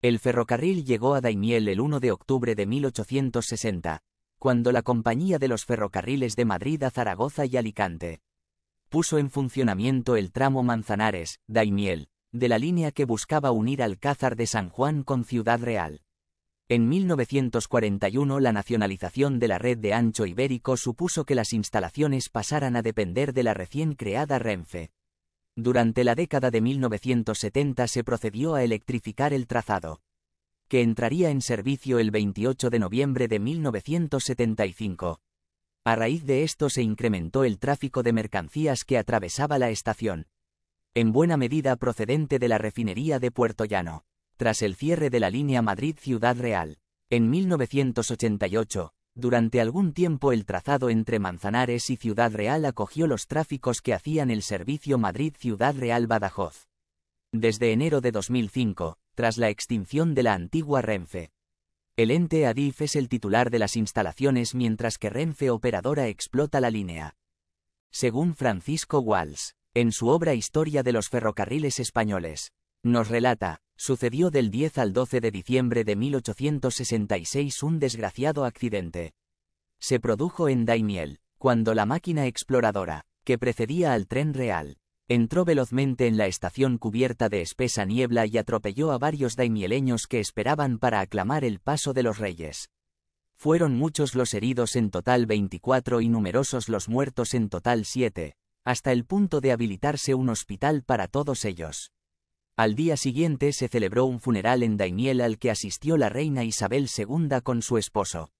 El ferrocarril llegó a Daimiel el 1 de octubre de 1860, cuando la Compañía de los Ferrocarriles de Madrid a Zaragoza y Alicante puso en funcionamiento el tramo Manzanares-Daimiel, de la línea que buscaba unir Alcázar de San Juan con Ciudad Real. En 1941 la nacionalización de la red de ancho ibérico supuso que las instalaciones pasaran a depender de la recién creada Renfe. Durante la década de 1970 se procedió a electrificar el trazado, que entraría en servicio el 28 de noviembre de 1975. A raíz de esto se incrementó el tráfico de mercancías que atravesaba la estación, en buena medida procedente de la refinería de Puerto Llano, tras el cierre de la línea Madrid-Ciudad Real. En 1988, durante algún tiempo el trazado entre Manzanares y Ciudad Real acogió los tráficos que hacían el servicio Madrid-Ciudad Real-Badajoz. Desde enero de 2005, tras la extinción de la antigua Renfe, el ente ADIF es el titular de las instalaciones mientras que Renfe Operadora explota la línea. Según Francisco Walls, en su obra Historia de los Ferrocarriles Españoles, nos relata, sucedió del 10 al 12 de diciembre de 1866 un desgraciado accidente. Se produjo en Daimiel, cuando la máquina exploradora, que precedía al tren real, entró velozmente en la estación cubierta de espesa niebla y atropelló a varios daimieleños que esperaban para aclamar el paso de los reyes. Fueron muchos los heridos en total 24 y numerosos los muertos en total 7, hasta el punto de habilitarse un hospital para todos ellos. Al día siguiente se celebró un funeral en Daimiel al que asistió la reina Isabel II con su esposo.